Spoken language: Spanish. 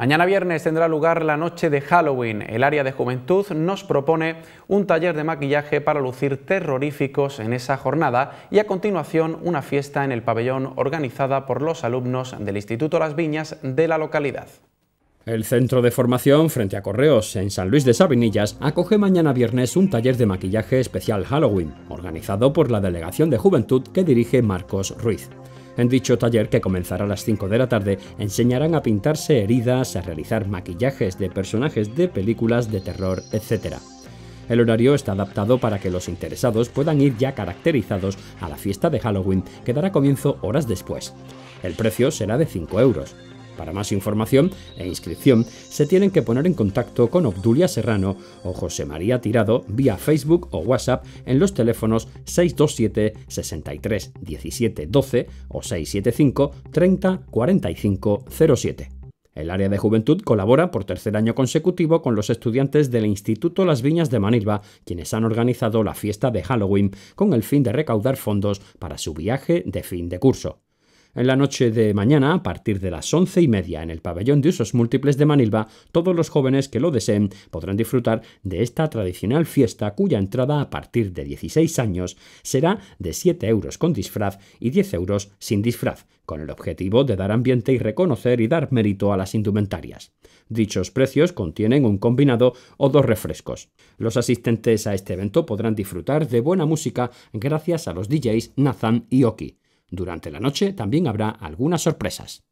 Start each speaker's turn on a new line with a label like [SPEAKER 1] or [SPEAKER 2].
[SPEAKER 1] Mañana viernes tendrá lugar la noche de Halloween. El área de juventud nos propone un taller de maquillaje para lucir terroríficos en esa jornada y a continuación una fiesta en el pabellón organizada por los alumnos del Instituto Las Viñas de la localidad.
[SPEAKER 2] El centro de formación frente a Correos, en San Luis de Sabinillas, acoge mañana viernes un taller de maquillaje especial Halloween, organizado por la Delegación de Juventud que dirige Marcos Ruiz. En dicho taller, que comenzará a las 5 de la tarde, enseñarán a pintarse heridas, a realizar maquillajes de personajes de películas de terror, etc. El horario está adaptado para que los interesados puedan ir ya caracterizados a la fiesta de Halloween, que dará comienzo horas después. El precio será de 5 euros. Para más información e inscripción se tienen que poner en contacto con Obdulia Serrano o José María Tirado vía Facebook o WhatsApp en los teléfonos 627 63 17 12 o 675 30 45 07. El área de juventud colabora por tercer año consecutivo con los estudiantes del Instituto Las Viñas de Manilva, quienes han organizado la fiesta de Halloween con el fin de recaudar fondos para su viaje de fin de curso. En la noche de mañana, a partir de las once y media, en el pabellón de usos múltiples de Manilva, todos los jóvenes que lo deseen podrán disfrutar de esta tradicional fiesta cuya entrada a partir de 16 años será de 7 euros con disfraz y 10 euros sin disfraz, con el objetivo de dar ambiente y reconocer y dar mérito a las indumentarias. Dichos precios contienen un combinado o dos refrescos. Los asistentes a este evento podrán disfrutar de buena música gracias a los DJs Nathan y Oki. Durante la noche también habrá algunas sorpresas.